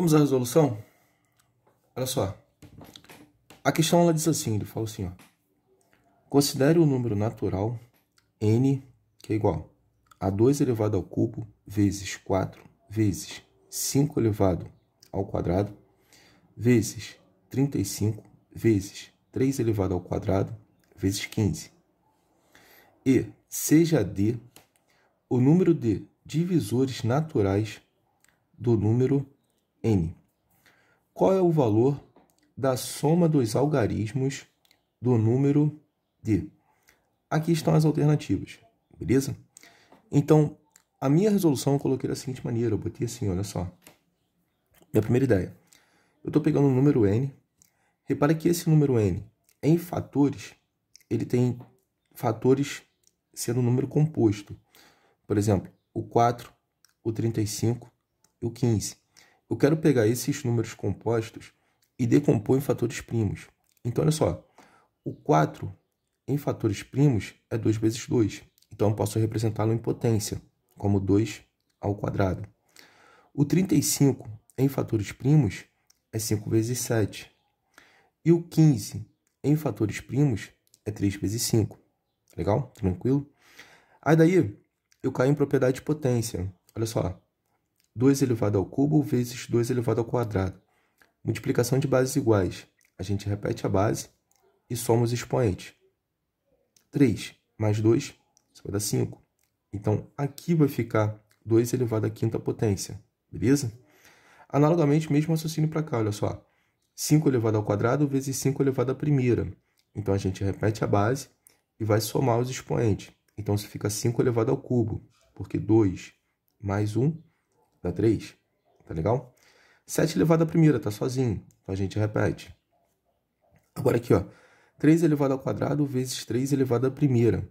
Vamos à resolução? Olha só. A questão ela diz assim, ele fala assim, ó. Considere o número natural n, que é igual a 2 elevado ao cubo vezes 4 vezes 5 elevado ao quadrado vezes 35 vezes 3 elevado ao quadrado vezes 15. E seja d o número de divisores naturais do número n. Qual é o valor da soma dos algarismos do número d? Aqui estão as alternativas, beleza? Então, a minha resolução eu coloquei da seguinte maneira, eu botei assim, olha só. Minha primeira ideia. Eu estou pegando o número n. Repara que esse número n, em fatores, ele tem fatores sendo um número composto. Por exemplo, o 4, o 35 e o 15. Eu quero pegar esses números compostos e decompor em fatores primos. Então, olha só, o 4 em fatores primos é 2 vezes 2. Então, eu posso representá-lo em potência, como 2 ao quadrado. O 35 em fatores primos é 5 vezes 7. E o 15 em fatores primos é 3 vezes 5. Legal? Tranquilo? Aí daí eu caio em propriedade de potência. Olha só, 2 elevado ao cubo vezes 2 elevado ao quadrado. Multiplicação de bases iguais. A gente repete a base e soma os expoentes. 3 mais 2, isso vai dar 5. Então, aqui vai ficar 2 elevado à quinta potência, beleza? Analogamente, mesmo raciocínio para cá, olha só. 5 elevado ao quadrado vezes 5 elevado à primeira. Então, a gente repete a base e vai somar os expoentes. Então, isso fica 5 elevado ao cubo, porque 2 mais 1 dá 3. Tá legal? 7 elevado à primeira, tá sozinho. Então a gente repete. Agora aqui, ó. 3 elevado ao quadrado vezes 3 elevado à primeira.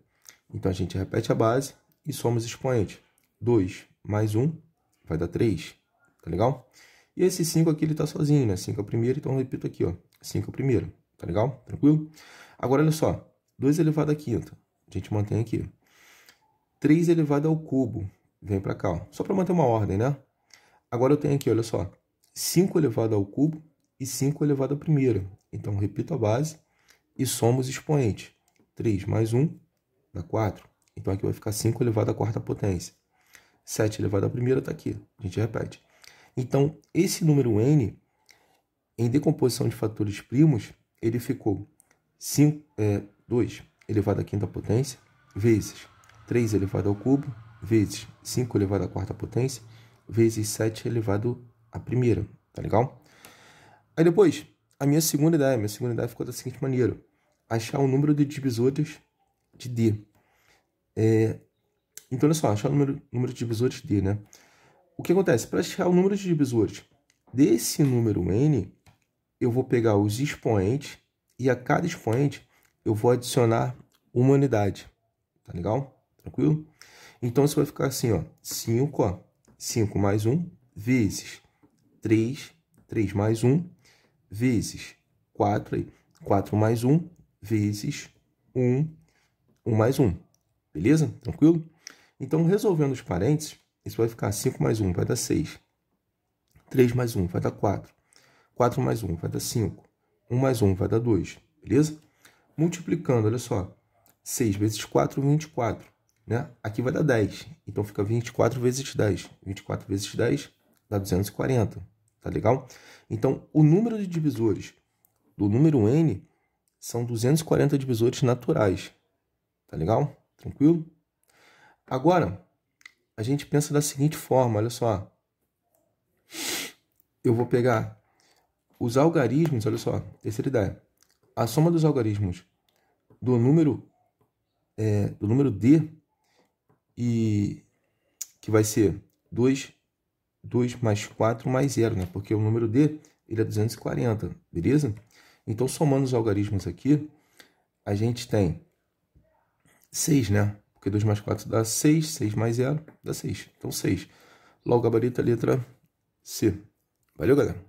Então a gente repete a base e soma os expoentes. 2 mais 1 vai dar 3. Tá legal? E esse 5 aqui ele tá sozinho, né? 5 a primeira, então eu repito aqui, ó. 5 a primeira. Tá legal? Tranquilo? Agora olha só. 2 elevado à quinta. A gente mantém aqui. 3 elevado ao cubo vem para cá, ó. só para manter uma ordem, né? Agora eu tenho aqui, olha só, 5 elevado ao cubo e 5 elevado à primeira. Então, repito a base e somo os expoentes. 3 mais 1 dá 4. Então, aqui vai ficar 5 elevado à quarta potência. 7 elevado à primeira está aqui. A gente repete. Então, esse número n, em decomposição de fatores primos, ele ficou 5, é, 2 elevado à quinta potência vezes 3 elevado ao cubo vezes 5 elevado à quarta potência, vezes 7 elevado à primeira, tá legal? Aí depois, a minha segunda ideia, minha segunda ideia ficou da seguinte maneira, achar o número de divisores de D. É, então, olha só, achar o número, número de divisores de D, né? O que acontece? Para achar o número de divisores desse número N, eu vou pegar os expoentes e a cada expoente eu vou adicionar uma unidade. Tá legal? Tranquilo? Então, isso vai ficar assim, ó. 5, ó. 5 mais 1, vezes 3, 3 mais 1, vezes 4, aí. 4 mais 1, vezes 1, 1 mais 1. Beleza? Tranquilo? Então, resolvendo os parênteses, isso vai ficar 5 mais 1 vai dar 6. 3 mais 1 vai dar 4. 4 mais 1 vai dar 5. 1 mais 1 vai dar 2. Beleza? Multiplicando, olha só. 6 vezes 4, 24 né? Aqui vai dar 10. Então fica 24 vezes 10. 24 vezes 10 dá 240. Tá legal? Então o número de divisores do número n são 240 divisores naturais. Tá legal? Tranquilo? Agora, a gente pensa da seguinte forma, olha só. Eu vou pegar os algarismos, olha só, terceira é ideia. A soma dos algarismos do número é, do número d e que vai ser 2, 2 mais 4 mais 0, né? Porque o número D ele é 240, beleza? Então, somando os algarismos aqui, a gente tem 6, né? Porque 2 mais 4 dá 6, 6 mais 0 dá 6. Então, 6. Logo, gabarito a letra C. Valeu, galera!